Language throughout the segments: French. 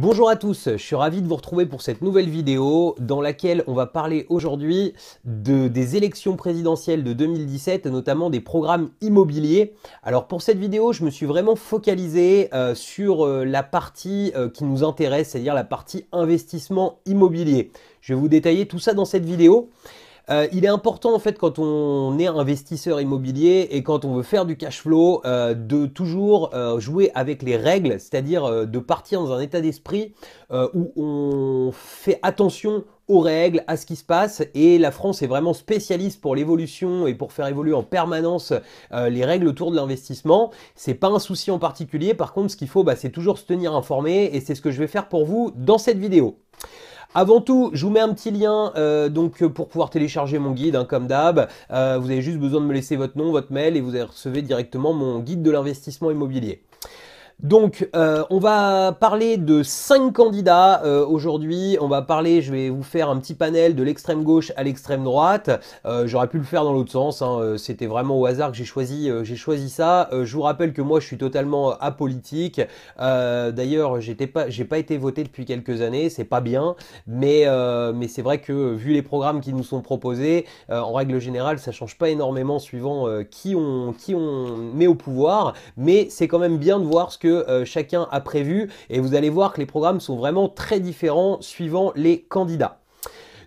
Bonjour à tous, je suis ravi de vous retrouver pour cette nouvelle vidéo dans laquelle on va parler aujourd'hui des élections présidentielles de 2017 notamment des programmes immobiliers. Alors pour cette vidéo, je me suis vraiment focalisé euh, sur euh, la partie euh, qui nous intéresse, c'est-à-dire la partie investissement immobilier. Je vais vous détailler tout ça dans cette vidéo. Euh, il est important en fait quand on est investisseur immobilier et quand on veut faire du cash flow euh, de toujours euh, jouer avec les règles, c'est-à-dire de partir dans un état d'esprit où on fait attention aux règles, à ce qui se passe. Et la France est vraiment spécialiste pour l'évolution et pour faire évoluer en permanence les règles autour de l'investissement. C'est pas un souci en particulier. Par contre, ce qu'il faut, bah, c'est toujours se tenir informé. Et c'est ce que je vais faire pour vous dans cette vidéo. Avant tout, je vous mets un petit lien euh, donc pour pouvoir télécharger mon guide, hein, comme d'hab. Euh, vous avez juste besoin de me laisser votre nom, votre mail et vous allez recevoir directement mon guide de l'investissement immobilier. Donc, euh, on va parler de cinq candidats euh, aujourd'hui. On va parler, je vais vous faire un petit panel de l'extrême gauche à l'extrême droite. Euh, j'aurais pu le faire dans l'autre sens. Hein. C'était vraiment au hasard que j'ai choisi, j'ai choisi ça. je vous rappelle que moi, je suis totalement apolitique. D'ailleurs, j'étais pas, j'ai pas été voté depuis quelques années. C'est pas bien, mais mais c'est vrai que vu les programmes qui nous sont proposés, en règle générale, ça change pas énormément suivant qui on qui on met au pouvoir. Mais c'est quand même bien de voir ce que euh, chacun a prévu et vous allez voir que les programmes sont vraiment très différents suivant les candidats.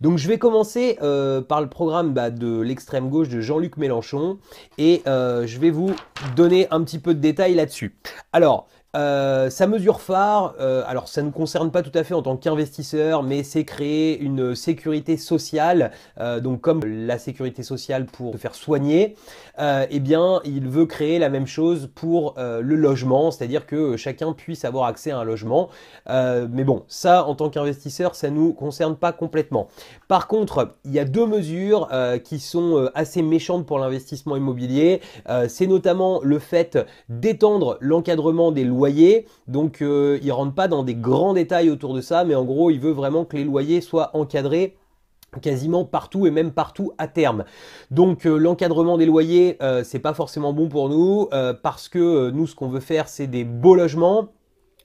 Donc je vais commencer euh, par le programme bah, de l'extrême gauche de Jean-Luc Mélenchon et euh, je vais vous donner un petit peu de détails là-dessus. Alors, euh, sa mesure phare, euh, alors ça ne concerne pas tout à fait en tant qu'investisseur, mais c'est créer une sécurité sociale, euh, donc comme la sécurité sociale pour se faire soigner, et eh bien il veut créer la même chose pour le logement, c'est-à-dire que chacun puisse avoir accès à un logement. mais bon, ça en tant qu'investisseur, ça nous concerne pas complètement. Par contre, il y a deux mesures qui sont assez méchantes pour l'investissement immobilier, c'est notamment le fait d'étendre l'encadrement des lois donc euh, il rentre pas dans des grands détails autour de ça, mais en gros il veut vraiment que les loyers soient encadrés quasiment partout et même partout à terme. Donc euh, l'encadrement des loyers, euh, c'est pas forcément bon pour nous parce que nous ce qu'on veut faire c'est des beaux logements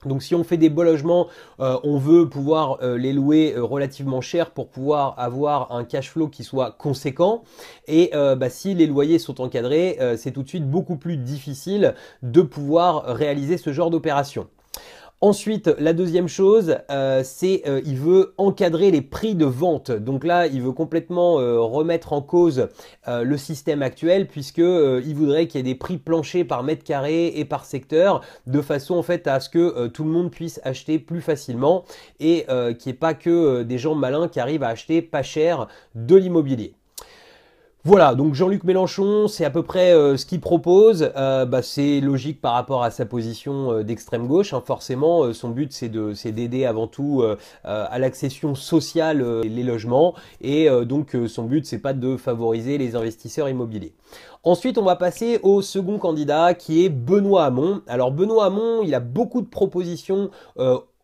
donc si on fait des beaux logements, euh, on veut pouvoir euh, les louer euh, relativement cher pour pouvoir avoir un cash flow qui soit conséquent. Et bah, si les loyers sont encadrés, c'est tout de suite beaucoup plus difficile de pouvoir réaliser ce genre d'opération. Ensuite, la deuxième chose, euh, c'est qu'il euh, il veut encadrer les prix de vente. Donc là, il veut complètement euh, remettre en cause le système actuel puisqu'il voudrait qu'il y ait des prix planchés par mètre carré et par secteur, de façon en fait à ce que tout le monde puisse acheter plus facilement et qu'il n'y ait pas que des gens malins qui arrivent à acheter pas cher de l'immobilier. Voilà, donc Jean-Luc Mélenchon, c'est à peu près euh, ce qu'il propose. Euh, bah, c'est logique par rapport à sa position euh, d'extrême gauche. Hein. Forcément, son but, c'est de, d'aider avant tout à l'accession sociale les logements, et donc son but, c'est pas de favoriser les investisseurs immobiliers. Ensuite, on va passer au second candidat qui est Benoît Hamon. Alors Benoît Hamon, il a beaucoup de propositions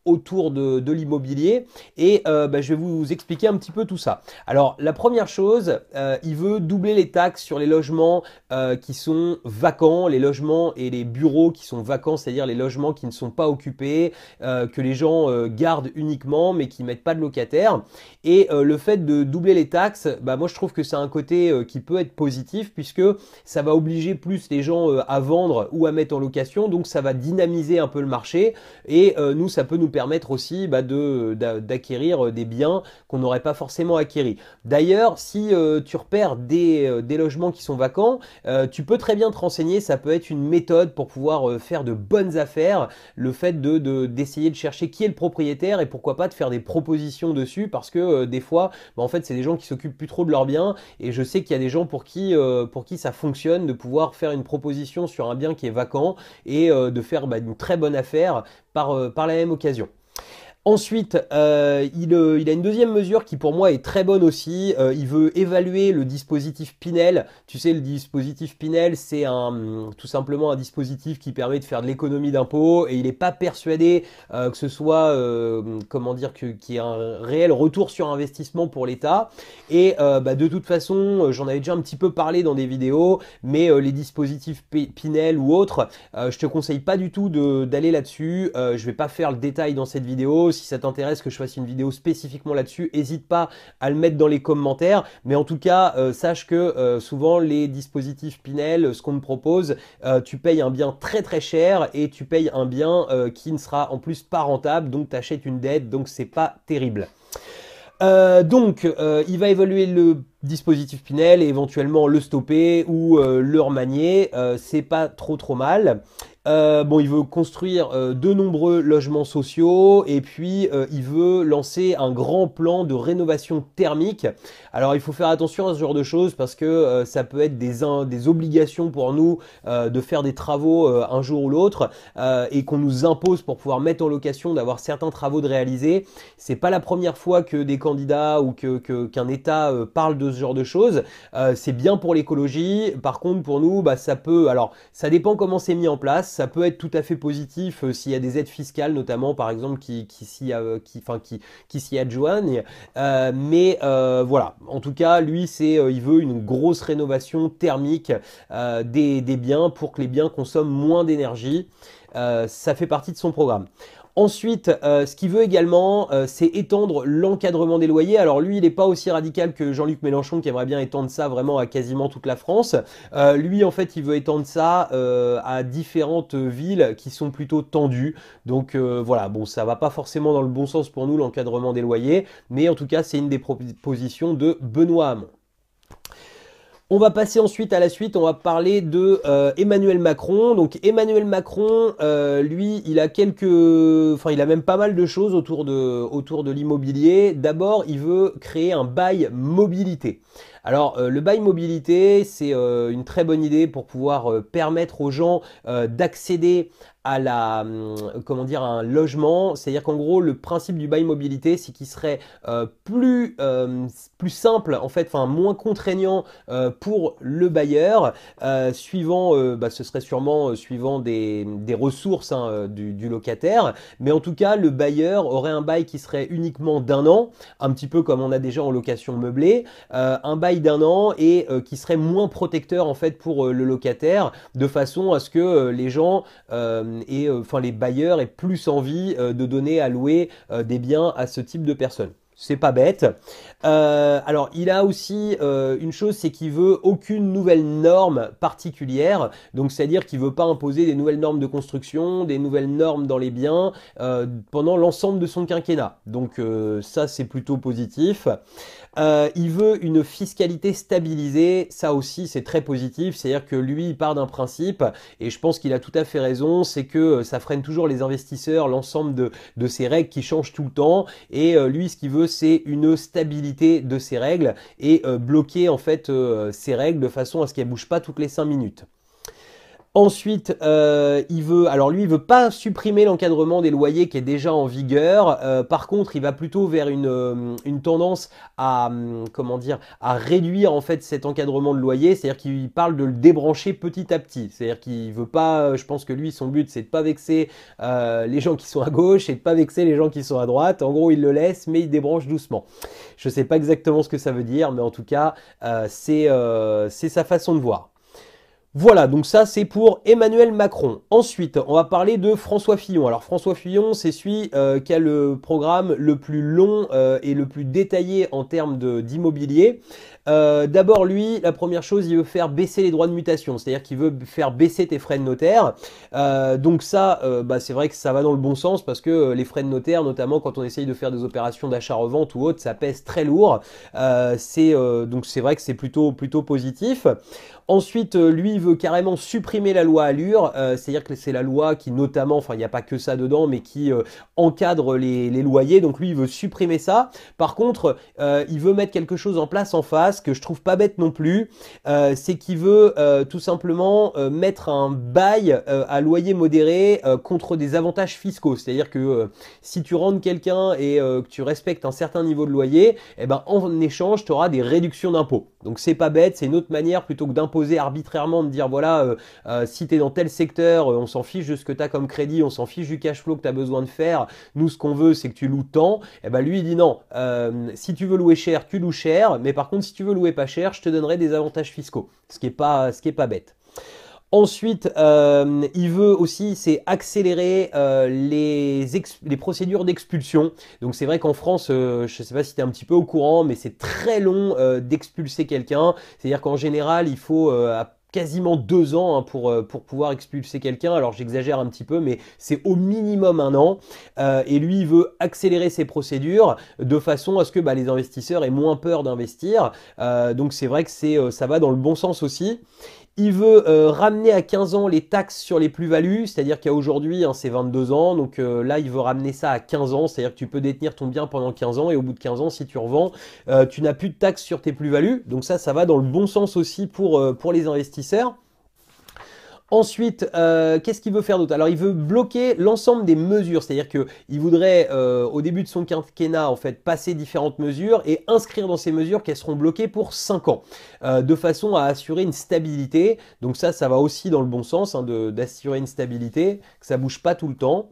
autour de, l'immobilier. Et euh, bah, je vais vous expliquer un petit peu tout ça. Alors la première chose, euh, il veut doubler les taxes sur les logements euh, qui sont vacants, les logements et les bureaux qui sont vacants, c'est-à-dire les logements qui ne sont pas occupés, que les gens gardent uniquement mais qui mettent pas de locataires. Et le fait de doubler les taxes, bah, moi je trouve que c'est un côté qui peut être positif puisque ça va obliger plus les gens à vendre ou à mettre en location, donc ça va dynamiser un peu le marché et nous ça peut nous permettre permettre aussi bah, d'acquérir euh, des biens qu'on n'aurait pas forcément acquéris. D'ailleurs, si euh, tu repères euh, des, logements qui sont vacants, tu peux très bien te renseigner, ça peut être une méthode pour pouvoir faire de bonnes affaires, le fait de d'essayer de, chercher qui est le propriétaire et pourquoi pas de faire des propositions dessus parce que des fois, bah, en fait, c'est des gens qui s'occupent plus trop de leurs biens et je sais qu'il y a des gens pour qui, pour qui ça fonctionne de pouvoir faire une proposition sur un bien qui est vacant et de faire bah, une très bonne affaire par, par la même occasion. Ensuite, euh, euh, il, a une deuxième mesure qui pour moi est très bonne aussi. Euh, il veut évaluer le dispositif Pinel. Tu sais, le dispositif Pinel, c'est hum, tout simplement un dispositif qui permet de faire de l'économie d'impôts et il n'est pas persuadé que ce soit, comment dire, qu'il y ait un réel retour sur investissement pour l'État. Et bah, de toute façon, j'en avais déjà un petit peu parlé dans des vidéos, mais les dispositifs Pinel ou autres, je te conseille pas du tout d'aller là-dessus. je ne vais pas faire le détail dans cette vidéo si ça t'intéresse que je fasse une vidéo spécifiquement là-dessus, n'hésite pas à le mettre dans les commentaires. Mais en tout cas, euh, sache que euh, souvent les dispositifs Pinel, ce qu'on me propose, euh, tu payes un bien très très cher et tu payes un bien qui ne sera en plus pas rentable, donc tu achètes une dette, donc c'est pas terrible. donc, il va évaluer le dispositif Pinel et éventuellement le stopper ou le remanier. c'est pas trop trop mal. Euh, bon, il veut construire euh, de nombreux logements sociaux et puis euh, il veut lancer un grand plan de rénovation thermique. Alors il faut faire attention à ce genre de choses parce que ça peut être des, obligations pour nous de faire des travaux un jour ou l'autre et qu'on nous impose pour pouvoir mettre en location d'avoir certains travaux de réaliser. C'est pas la première fois que des candidats ou que qu'un État parle de ce genre de choses. c'est bien pour l'écologie. Par contre, pour nous, bah, ça peut. Alors, ça dépend comment c'est mis en place ça peut être tout à fait positif euh, s'il y a des aides fiscales notamment par exemple qui, s'y euh, qui, qui, adjoignent. Euh, mais voilà, en tout cas lui c'est il veut une grosse rénovation thermique des, des biens pour que les biens consomment moins d'énergie. ça fait partie de son programme. Ensuite, euh, ce qu'il veut également, euh, c'est étendre l'encadrement des loyers. Alors lui, il n'est pas aussi radical que Jean-Luc Mélenchon qui aimerait bien étendre ça vraiment à quasiment toute la France. Euh, lui, en fait, il veut étendre ça à différentes villes qui sont plutôt tendues. Donc voilà, bon, ça va pas forcément dans le bon sens pour nous l'encadrement des loyers, mais en tout cas, c'est une des propositions de Benoît Hamon. On va passer ensuite à la suite, on va parler de euh, Emmanuel Macron. Donc Emmanuel Macron, euh, lui, il a quelques... Enfin, il a même pas mal de choses autour de, autour de l'immobilier. D'abord, il veut créer un bail mobilité. Alors euh, le bail mobilité, c'est euh, une très bonne idée pour pouvoir euh, permettre aux gens d'accéder à la hum, comment dire un logement c'est à dire qu'en gros le principe du bail mobilité c'est qu'il serait plus plus simple en fait enfin moins contraignant pour le bailleur suivant bah, ce serait sûrement suivant des, ressources hein, du, du, locataire mais en tout cas le bailleur aurait un bail qui serait uniquement d'un an un petit peu comme on a déjà en location meublée un bail d'un an et euh, qui serait moins protecteur en fait pour euh, le locataire, de façon à ce que euh, les gens et enfin les bailleurs aient plus envie de donner à louer des biens à ce type de personnes c'est pas bête. Euh, alors, il a aussi euh, une chose, c'est qu'il veut aucune nouvelle norme particulière. Donc, c'est-à-dire qu'il veut pas imposer des nouvelles normes de construction, des nouvelles normes dans les biens euh, pendant l'ensemble de son quinquennat. Donc, ça, c'est plutôt positif. il veut une fiscalité stabilisée. Ça aussi, c'est très positif. C'est-à-dire que lui, il part d'un principe, et je pense qu'il a tout à fait raison, c'est que ça freine toujours les investisseurs, l'ensemble de, ces règles qui changent tout le temps. Et lui, ce qu'il veut, c'est une stabilité de ces règles et euh, bloquer en fait euh, ces règles de façon à ce qu'elles bougent pas toutes les 5 minutes. Ensuite, euh, il veut, alors lui, il veut pas supprimer l'encadrement des loyers qui est déjà en vigueur. Euh, par contre, il va plutôt vers une, euh, tendance à, hum, comment dire, à réduire en fait cet encadrement de loyer. C'est-à-dire qu'il parle de le débrancher petit à petit. C'est-à-dire qu'il veut pas, je pense que lui, son but, c'est de pas vexer les gens qui sont à gauche et de pas vexer les gens qui sont à droite. En gros, il le laisse, mais il débranche doucement. Je ne sais pas exactement ce que ça veut dire, mais en tout cas, c'est sa façon de voir. Voilà, donc ça c'est pour Emmanuel Macron. Ensuite, on va parler de François Fillon. Alors François Fillon, c'est celui euh, qui a le programme le plus long euh, et le plus détaillé en termes d'immobilier. Euh, d'abord, lui, la première chose, il veut faire baisser les droits de mutation, c'est-à-dire qu'il veut faire baisser tes frais de notaire. Euh, donc ça, euh, bah, c'est vrai que ça va dans le bon sens parce que les frais de notaire, notamment quand on essaye de faire des opérations d'achat-revente ou autre, ça pèse très lourd. donc c'est vrai que c'est plutôt plutôt positif. Ensuite, lui, il veut carrément supprimer la loi Allure, c'est-à-dire que c'est la loi qui notamment, enfin il n'y a pas que ça dedans, mais qui encadre les, loyers. Donc lui, il veut supprimer ça. Par contre, il veut mettre quelque chose en place en face ce que je trouve pas bête non plus, euh, c'est qu'il veut euh, tout simplement euh, mettre un bail à loyer modéré contre des avantages fiscaux. C'est-à-dire que si tu rentres quelqu'un et que tu respectes un certain niveau de loyer, eh ben, en échange, tu auras des réductions d'impôts. Donc c'est pas bête, c'est une autre manière plutôt que d'imposer arbitrairement, de dire voilà, euh, euh, si tu es dans tel secteur, euh, on s'en fiche de ce que tu as comme crédit, on s'en fiche du cash flow que tu as besoin de faire, nous ce qu'on veut c'est que tu loues tant, et eh ben lui il dit non, si tu veux louer cher, tu loues cher, mais par contre si tu veux louer pas cher, je te donnerai des avantages fiscaux, ce qui est pas, ce qui est pas bête. Ensuite, euh, il veut aussi, c'est accélérer euh, les, procédures d'expulsion. Donc c'est vrai qu'en France, euh, je ne sais pas si tu es un petit peu au courant, mais c'est très long d'expulser quelqu'un. C'est-à-dire qu'en général, il faut quasiment deux ans hein, pour, pouvoir expulser quelqu'un. Alors j'exagère un petit peu, mais c'est au minimum un an. et lui, il veut accélérer ses procédures de façon à ce que bah, les investisseurs aient moins peur d'investir. donc c'est vrai que ça va dans le bon sens aussi. Il veut euh, ramener à 15 ans les taxes sur les plus-values, c'est-à-dire qu'à aujourd'hui, hein, c'est 22 ans, donc euh, là, il veut ramener ça à 15 ans, c'est-à-dire que tu peux détenir ton bien pendant 15 ans, et au bout de 15 ans, si tu revends, euh, tu n'as plus de taxes sur tes plus-values. Donc ça, ça va dans le bon sens aussi pour, pour les investisseurs. Ensuite, euh, qu'est-ce qu'il veut faire d'autre Alors, il veut bloquer l'ensemble des mesures, c'est-à-dire qu'il voudrait, euh, au début de son quinquennat, en fait, passer différentes mesures et inscrire dans ces mesures qu'elles seront bloquées pour 5 ans, euh, de façon à assurer une stabilité. Donc ça, ça va aussi dans le bon sens hein, d'assurer une stabilité, que ça bouge pas tout le temps.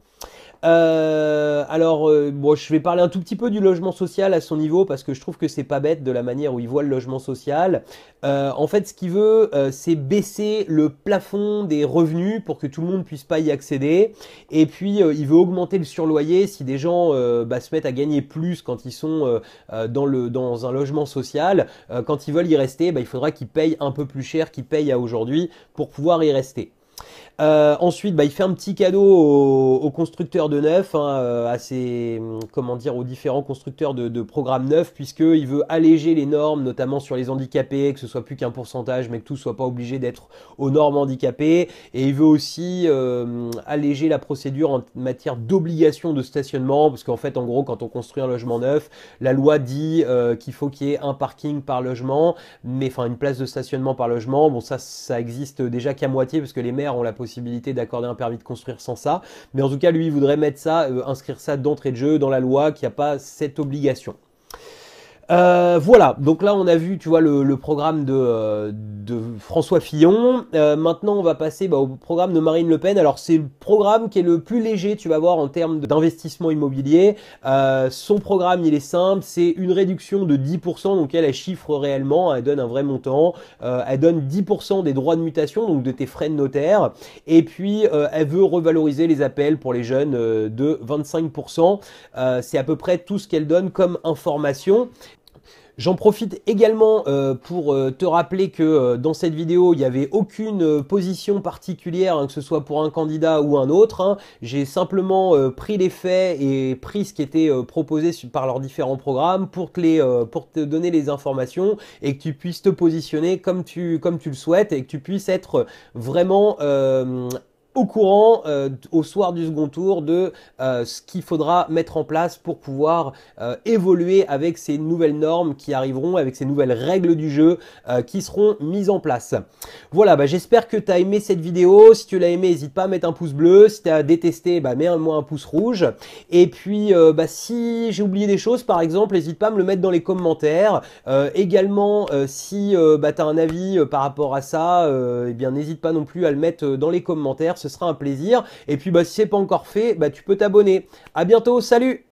Euh, alors, moi, euh, je vais parler un tout petit peu du logement social à son niveau parce que je trouve que c'est pas bête de la manière où il voit le logement social. Euh, en fait, ce qu'il veut, c'est baisser le plafond des revenus pour que tout le monde puisse pas y accéder. Et puis, il veut augmenter le surloyer si des gens bah, se mettent à gagner plus quand ils sont dans, le, dans un logement social. quand ils veulent y rester, bah, il faudra qu'ils payent un peu plus cher qu'ils payent à aujourd'hui pour pouvoir y rester. Euh, ensuite, bah, il fait un petit cadeau aux, constructeurs de neuf, hein, euh, à hum, comment dire, aux différents constructeurs de, de programmes neufs, puisqu'il veut alléger les normes, notamment sur les handicapés, que ce soit plus qu'un pourcentage, mais que tout soit pas obligé d'être aux normes handicapées. Et il veut aussi euh, alléger la procédure en matière d'obligation de stationnement, parce qu'en fait, en gros, quand on construit un logement neuf, la loi dit qu'il faut qu'il y ait un parking par logement, mais enfin une place de stationnement par logement. Bon, ça, ça existe déjà qu'à moitié, parce que les maires ont la possibilité d'accorder un permis de construire sans ça. Mais en tout cas, lui, voudrait mettre ça, euh, inscrire ça d'entrée de jeu dans la loi, qui n'y a pas cette obligation. Euh, voilà, donc là on a vu, tu vois, le, programme euh, de, François Fillon. Euh, maintenant on va passer bah, au programme de Marine Le Pen. Alors c'est le programme qui est le plus léger, tu vas voir, en termes d'investissement immobilier. son programme, il est simple, c'est une réduction de 10%, donc elle, elle chiffre réellement, elle donne un vrai montant. elle donne 10% des droits de mutation, donc de tes frais de notaire. Et puis elle veut revaloriser les appels pour les jeunes de 25%. c'est à peu près tout ce qu'elle donne comme information. J'en profite également euh, pour euh, te rappeler que euh, dans cette vidéo, il n'y avait aucune position particulière, hein, que ce soit pour un candidat ou un autre. Hein. J'ai simplement pris les faits et pris ce qui était proposé par leurs différents programmes pour te, pour te donner les informations et que tu puisses te positionner comme tu, comme tu le souhaites et que tu puisses être vraiment au courant euh, au soir du second tour de euh, ce qu'il faudra mettre en place pour pouvoir euh, évoluer avec ces nouvelles normes qui arriveront, avec ces nouvelles règles du jeu qui seront mises en place. Voilà, bah, j'espère que tu as aimé cette vidéo. Si tu l'as aimé, n'hésite pas à mettre un pouce bleu. Si tu as détesté, bah, mets-moi un pouce rouge. Et puis, bah, si j'ai oublié des choses, par exemple, n'hésite pas à me le mettre dans les commentaires. également, si bah, tu as un avis par rapport à ça, eh bien n'hésite pas non plus à le mettre dans les commentaires ce sera un plaisir. Et puis bah, si n'est pas encore fait, bah, tu peux t'abonner. À bientôt, salut